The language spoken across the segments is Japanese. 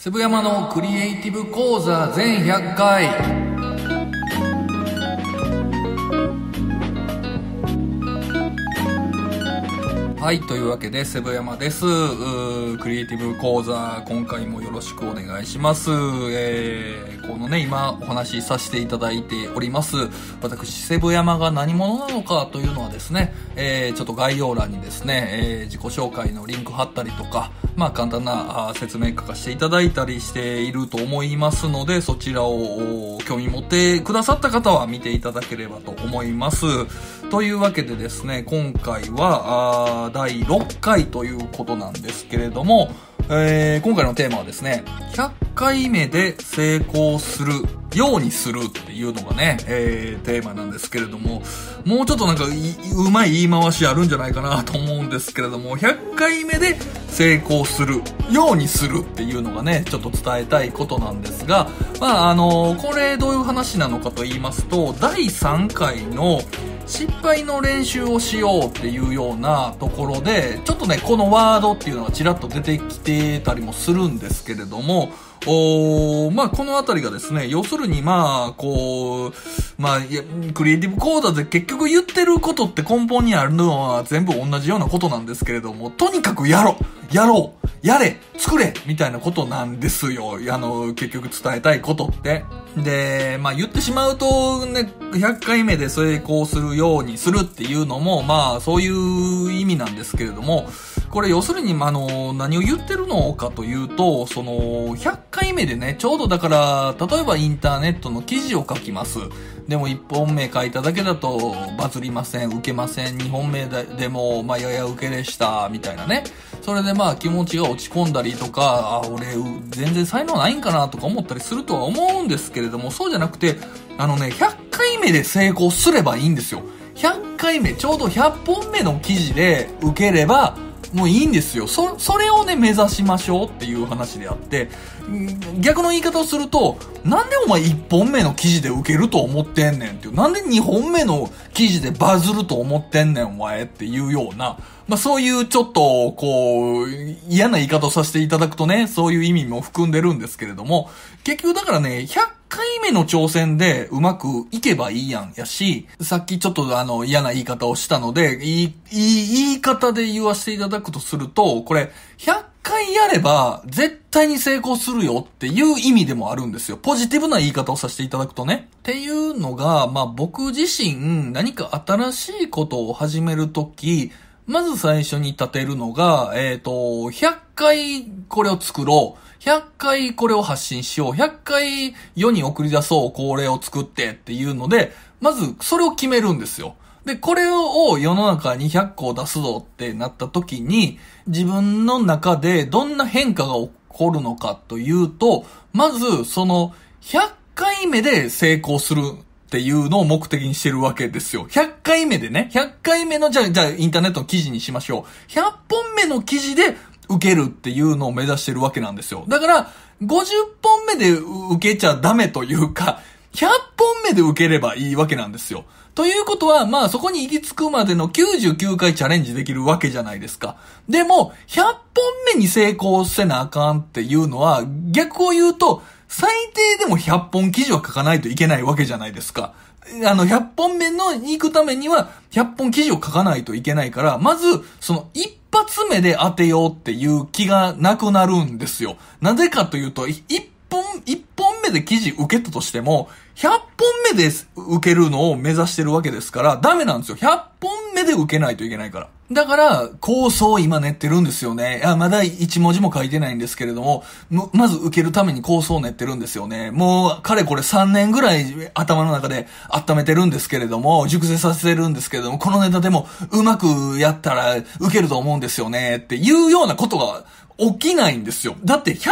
渋山のクリエイティブ講座全100回はい、というわけで、セブヤマです。クリエイティブ講座、今回もよろしくお願いします。えー、このね、今お話しさせていただいております、私、セブヤマが何者なのかというのはですね、えー、ちょっと概要欄にですね、えー、自己紹介のリンク貼ったりとか、まあ、簡単な説明書かせていただいたりしていると思いますので、そちらを興味持ってくださった方は見ていただければと思います。というわけでですね、今回は、あ第6回ということなんですけれども、えー、今回のテーマはですね、100回目で成功するようにするっていうのがね、えー、テーマなんですけれども、もうちょっとなんかうまい言い回しあるんじゃないかなと思うんですけれども、100回目で成功するようにするっていうのがね、ちょっと伝えたいことなんですが、まああのー、これどういう話なのかと言いますと、第3回の、失敗の練習をしようっていうようなところで、ちょっとね、このワードっていうのがちらっと出てきてたりもするんですけれども、おまあ、このあたりがですね、要するにまあ、こう、まあ、クリエイティブ講座で結局言ってることって根本にあるのは全部同じようなことなんですけれども、とにかくやろうやろうやれ作れみたいなことなんですよ。あの、結局伝えたいことって。で、まあ言ってしまうとね、100回目で成功するようにするっていうのも、まあそういう意味なんですけれども、これ要するに、まあの、何を言ってるのかというと、その、100回目でね、ちょうどだから、例えばインターネットの記事を書きます。でも1本目書いただけだとバズりません、受けません、2本目でも、まあ、やや受けでした、みたいなね。それでまあ気持ちが落ち込んだりとか、あ、俺全然才能ないんかなとか思ったりするとは思うんですけれども、そうじゃなくて、あのね、100回目で成功すればいいんですよ。100回目、ちょうど100本目の記事で受ければ、もういいんですよ。そ、それをね、目指しましょうっていう話であって、逆の言い方をすると、なんでお前1本目の記事で受けると思ってんねんっていう、なんで2本目の記事でバズると思ってんねんお前っていうような、まあそういうちょっと、こう、嫌な言い方をさせていただくとね、そういう意味も含んでるんですけれども、結局だからね、回目の挑戦でうまくいけばいいやんやし、さっきちょっとあの嫌な言い方をしたので、いい、いい言い方で言わせていただくとすると、これ、100回やれば絶対に成功するよっていう意味でもあるんですよ。ポジティブな言い方をさせていただくとね。っていうのが、まあ僕自身何か新しいことを始めるとき、まず最初に立てるのが、えっ、ー、と、100回これを作ろう。100回これを発信しよう。100回世に送り出そう。これを作ってっていうので、まずそれを決めるんですよ。で、これを世の中に100個を出すぞってなった時に、自分の中でどんな変化が起こるのかというと、まずその100回目で成功するっていうのを目的にしてるわけですよ。100回目でね、100回目の、じゃあ、じゃあ、インターネットの記事にしましょう。100本目の記事で受けるっていうのを目指してるわけなんですよ。だから、50本目で受けちゃダメというか、100本目で受ければいいわけなんですよ。ということは、まあそこに行き着くまでの99回チャレンジできるわけじゃないですか。でも、100本目に成功せなあかんっていうのは、逆を言うと、最低でも100本記事は書かないといけないわけじゃないですか。あの、100本目の行くためには、100本記事を書かないといけないから、まず、その、一発目で当てようっていう気がなくなるんですよ。なぜかというと、一本、一本目で記事受けたとしても、100本目で受けるのを目指してるわけですから、ダメなんですよ。100本目で受けないといけないから。だから、構想を今練ってるんですよね。や、まだ一文字も書いてないんですけれども、まず受けるために構想を練ってるんですよね。もう、彼これ3年ぐらい頭の中で温めてるんですけれども、熟成させるんですけれども、このネタでもうまくやったら受けると思うんですよね、っていうようなことが起きないんですよ。だって100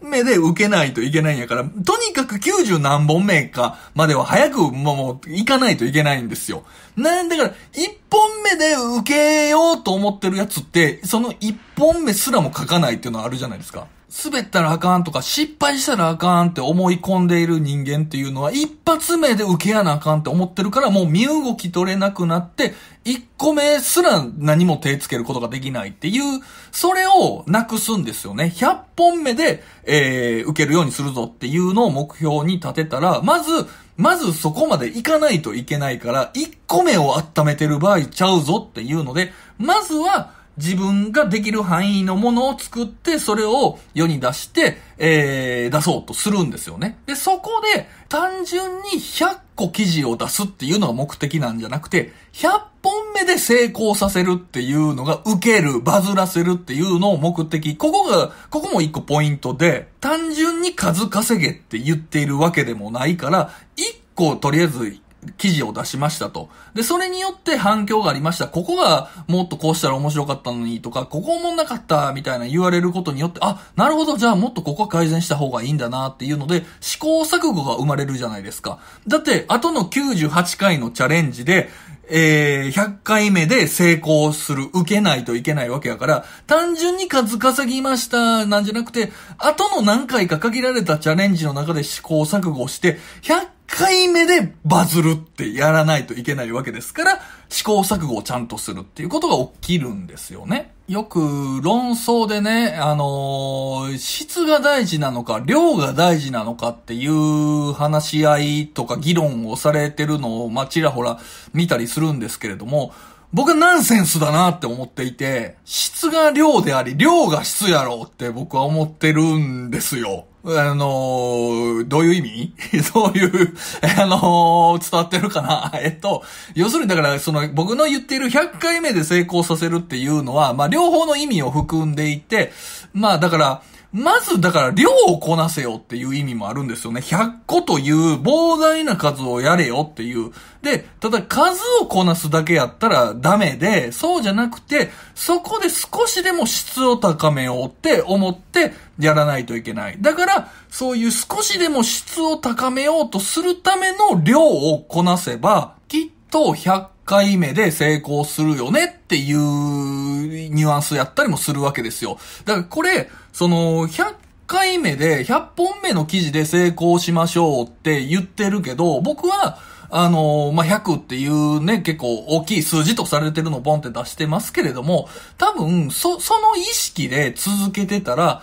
本目で受けないといけないんやから、とにかく90何本目かまでは早くもう行かないといけないんですよ。なんだから、一本目で受けようと思ってるやつって、その一本目すらも書かないっていうのはあるじゃないですか。滑ったらあかんとか、失敗したらあかんって思い込んでいる人間っていうのは、一発目で受けやなあかんって思ってるから、もう身動き取れなくなって、一個目すら何も手つけることができないっていう、それをなくすんですよね。100本目で、えー、受けるようにするぞっていうのを目標に立てたら、まず、まずそこまで行かないといけないから、1個目を温めてる場合ちゃうぞっていうので、まずは、自分ができる範囲のものを作って、それを世に出して、えー、出そうとするんですよね。で、そこで、単純に100個記事を出すっていうのが目的なんじゃなくて、100本目で成功させるっていうのが受ける、バズらせるっていうのを目的。ここが、ここも一個ポイントで、単純に数稼げって言っているわけでもないから、1個とりあえず記事を出しましたと。で、それによって反響がありました。ここがもっとこうしたら面白かったのにとか、ここ思んなかったみたいな言われることによって、あ、なるほど、じゃあもっとここは改善した方がいいんだなっていうので、試行錯誤が生まれるじゃないですか。だって、後の98回のチャレンジで、えー、100回目で成功する、受けないといけないわけやから、単純に数稼ぎました、なんじゃなくて、後の何回か限られたチャレンジの中で試行錯誤して、100回目でバズるってやらないといけないわけですから、試行錯誤をちゃんとするっていうことが起きるんですよね。よく論争でね、あのー、質が大事なのか、量が大事なのかっていう話し合いとか議論をされてるのを、まあ、ちらほら見たりするんですけれども、僕はナンセンスだなって思っていて、質が量であり、量が質やろうって僕は思ってるんですよ。あのー、どういう意味 そういう あのー、伝わってるかな えっと、要するにだから、その、僕の言っている100回目で成功させるっていうのは、まあ、両方の意味を含んでいて、まあ、だから、まずだから量をこなせよっていう意味もあるんですよね。100個という膨大な数をやれよっていう。で、ただ数をこなすだけやったらダメで、そうじゃなくて、そこで少しでも質を高めようって思ってやらないといけない。だから、そういう少しでも質を高めようとするための量をこなせば、きっと100 100回目で成功するよねっていうニュアンスやったりもするわけですよ。だからこれ、その、100回目で、100本目の記事で成功しましょうって言ってるけど、僕は、あのまあ、100っていうね、結構大きい数字とされてるのをボンって出してますけれども、多分、そ、その意識で続けてたら、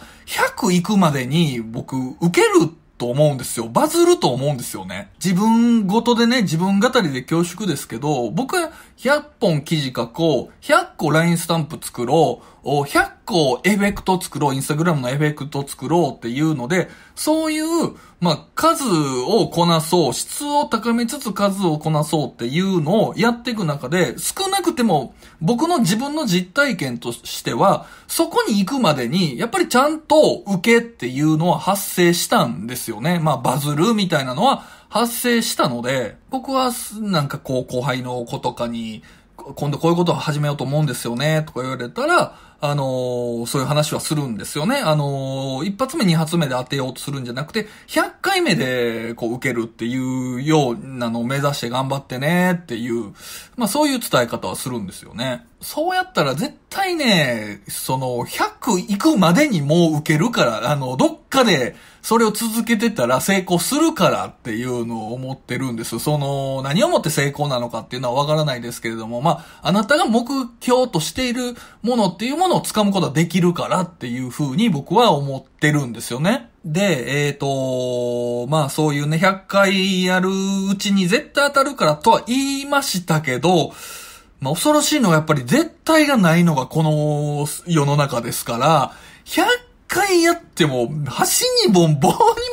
100行くまでに僕、受けるってと思うんですよ。バズると思うんですよね。自分ごとでね、自分語りで恐縮ですけど、僕は100本記事書こう、100個 LINE スタンプ作ろう、100個エフェクト作ろう、インスタグラムのエフェクト作ろうっていうので、そういう、まあ、数をこなそう、質を高めつつ数をこなそうっていうのをやっていく中で、少なくても僕の自分の実体験としては、そこに行くまでに、やっぱりちゃんと受けっていうのは発生したんですよね。まあ、バズるみたいなのは、発生したので、僕はなんかこう後輩の子とかに、今度こういうことを始めようと思うんですよね、とか言われたら、あのー、そういう話はするんですよね。あのー、一発目、二発目で当てようとするんじゃなくて、100回目で、こう、受けるっていうようなのを目指して頑張ってねっていう、まあそういう伝え方はするんですよね。そうやったら絶対ね、その、100行くまでにもう受けるから、あの、どっかで、それを続けてたら成功するからっていうのを思ってるんです。その、何をもって成功なのかっていうのはわからないですけれども、まあ、あなたが目標としているものっていうもののを掴むことはできるからっていう風に僕は思ってるんですよね。で、えっ、ー、と、まあそういうね、100回やるうちに絶対当たるからとは言いましたけど、まあ恐ろしいのはやっぱり絶対がないのがこの世の中ですから、100回やっても、橋にも棒に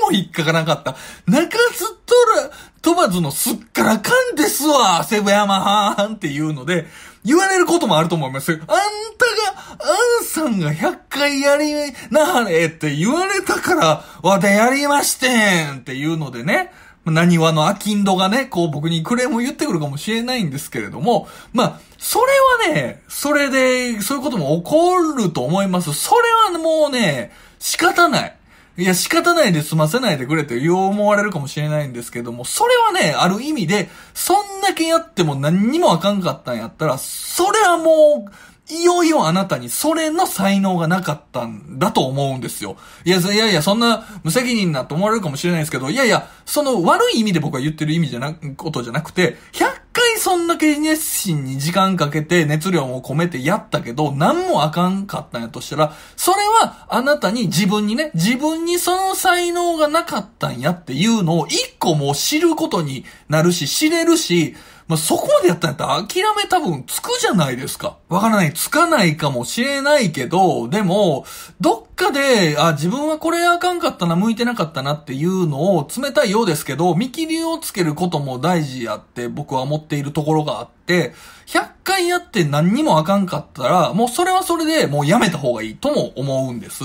も引っかからなかった。泣かすとる、飛ばずのすっからかんですわ、セブヤマはんっていうので、言われることもあると思います。あんたが、あんさんが100回やりなはれって言われたから、わたやりましてんっていうのでね。何話のアキンドがね、こう僕にクレームを言ってくるかもしれないんですけれども、まあ、それはね、それで、そういうことも起こると思います。それはもうね、仕方ない。いや、仕方ないで済ませないでくれう思われるかもしれないんですけども、それはね、ある意味で、そんだけやっても何にもあかんかったんやったら、それはもう、いよいよあなたにそれの才能がなかったんだと思うんですよ。いや、いやいや、そんな無責任なと思われるかもしれないですけど、いやいや、その悪い意味で僕は言ってる意味じゃな、ことじゃなくて、100回そんだけ熱心に時間かけて熱量も込めてやったけど、何もあかんかったんやとしたら、それはあなたに自分にね、自分にその才能がなかったんやっていうのを一個もう知ることになるし、知れるし、まあ、そこまでやったんやったら諦め多分つくじゃないですか。わからない。つかないかもしれないけど、でも、どっかで、あ、自分はこれあかんかったな、向いてなかったなっていうのを冷たいようですけど、見切りをつけることも大事やって僕は思っているところがあって、100回やって何にもあかんかったら、もうそれはそれでもうやめた方がいいとも思うんです。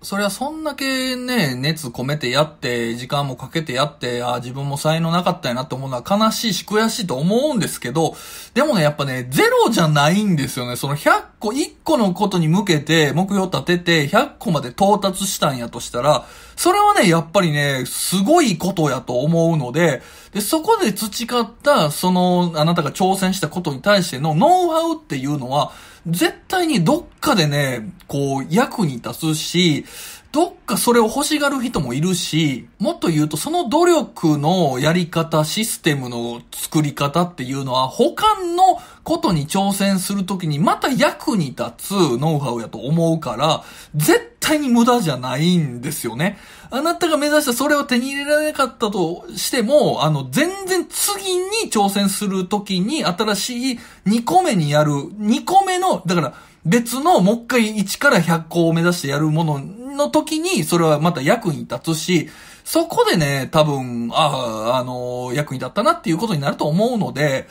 それはそんだけね、熱込めてやって、時間もかけてやって、あ自分も才能なかったやなって思うのは悲しいし悔しいと思うんですけど、でもね、やっぱね、ゼロじゃないんですよね。その100個、1個のことに向けて目標立てて、100個まで到達したんやとしたら、それはね、やっぱりね、すごいことやと思うので、で、そこで培った、その、あなたが挑戦したことに対してのノウハウっていうのは、絶対にどっかでね、こう、役に立つし、どっかそれを欲しがる人もいるし、もっと言うとその努力のやり方、システムの作り方っていうのは他のことに挑戦するときにまた役に立つノウハウやと思うから、絶対に無駄じゃないんですよね。あなたが目指したそれを手に入れられなかったとしても、あの、全然次に挑戦するときに新しい2個目にやる、2個目の、だから別のもう一回1から100個を目指してやるものの時に、それはまた役に立つし、そこでね、多分、ああ、あの、役に立ったなっていうことになると思うので、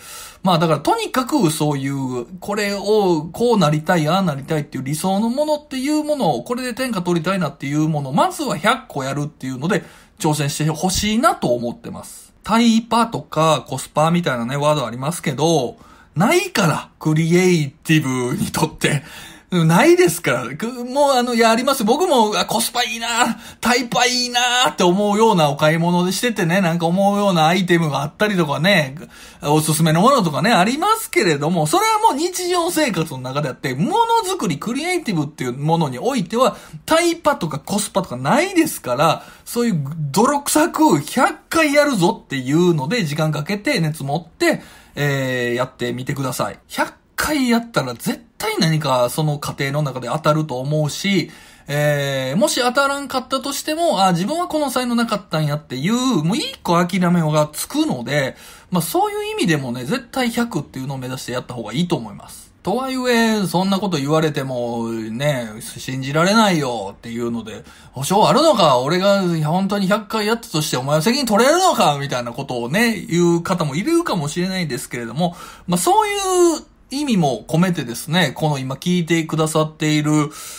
まあだからとにかくそういう、これをこうなりたい、ああなりたいっていう理想のものっていうものを、これで天下取りたいなっていうもの、まずは100個やるっていうので挑戦してほしいなと思ってます。タイパとかコスパみたいなね、ワードありますけど、ないから、クリエイティブにとって。ないですから。もう、あの、やります。僕も、コスパいいなタイパいいなって思うようなお買い物しててね、なんか思うようなアイテムがあったりとかね、おすすめのものとかね、ありますけれども、それはもう日常生活の中であって、ものづくり、クリエイティブっていうものにおいては、タイパとかコスパとかないですから、そういう泥臭く100回やるぞっていうので、時間かけて熱持って、えー、やってみてください。100回やったら絶対対何かその過程の中で当たると思うし、えー、もし当たらんかったとしても、あ、自分はこの才能なかったんやっていう、もう一個諦めがつくので、まあそういう意味でもね、絶対100っていうのを目指してやった方がいいと思います。とはいえ、そんなこと言われても、ね、信じられないよっていうので、保証あるのか俺が本当に100回やったとしてお前は責任取れるのかみたいなことをね、言う方もいるかもしれないですけれども、まあそういう意味も込めてですね、この今聞いてくださっている、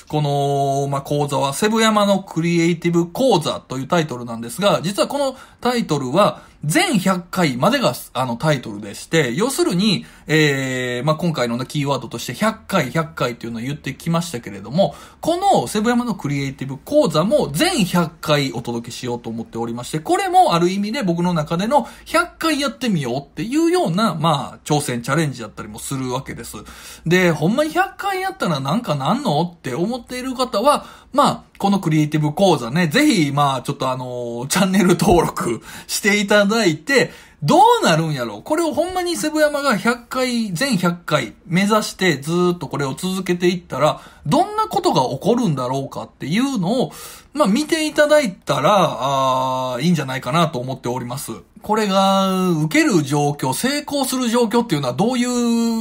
この、ま講座は、セブ山のクリエイティブ講座というタイトルなんですが、実はこのタイトルは、全100回までが、あの、タイトルでして、要するに、えー、まあ、今回のキーワードとして100回、100回っていうのを言ってきましたけれども、このセブヤマのクリエイティブ講座も全100回お届けしようと思っておりまして、これもある意味で僕の中での100回やってみようっていうような、まあ、挑戦、チャレンジだったりもするわけです。で、ほんまに100回やったらなんかなんのって思っている方は、まあ、このクリエイティブ講座ね、ぜひ、まあ、ちょっとあのー、チャンネル登録していただいて、どうなるんやろこれをほんまにセブ山が100回、全100回目指してずっとこれを続けていったら、どんなことが起こるんだろうかっていうのを、まあ見ていただいたら、あいいんじゃないかなと思っております。これが、受ける状況、成功する状況っていうのはどうい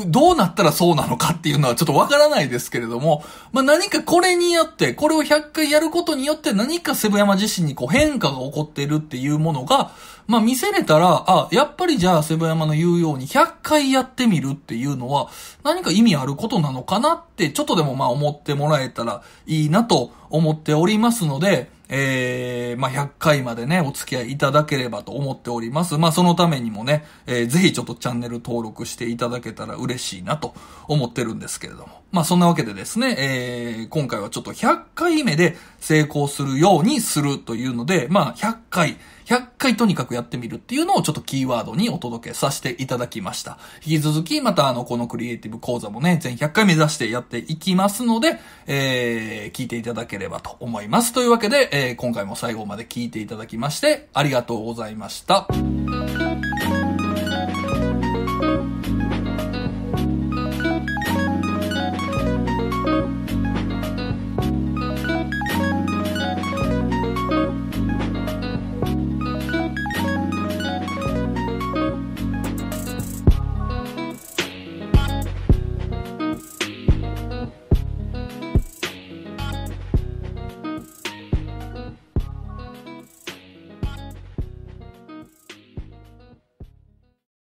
う、どうなったらそうなのかっていうのはちょっとわからないですけれども、まあ、何かこれによって、これを100回やることによって何かセブ山自身にこう変化が起こっているっていうものが、まあ、見せれたら、あ、やっぱりじゃあセブ山の言うように100回やってみるっていうのは、何か意味あることなのかなって、ちょっとでもまあ思ってもらえたらいいなと思っておりますので、えー、まあ、100回までね、お付き合いいただければと思っております。まあ、そのためにもね、えー、ぜひちょっとチャンネル登録していただけたら嬉しいなと思ってるんですけれども。まあ、そんなわけでですね、えー、今回はちょっと100回目で成功するようにするというので、まあ、100回、100回とにかくやってみるっていうのをちょっとキーワードにお届けさせていただきました。引き続き、またあの、このクリエイティブ講座もね、全100回目指してやっていきますので、えー、聞いていただければと思います。というわけで、えー、今回も最後まで聞いていただきまして、ありがとうございました。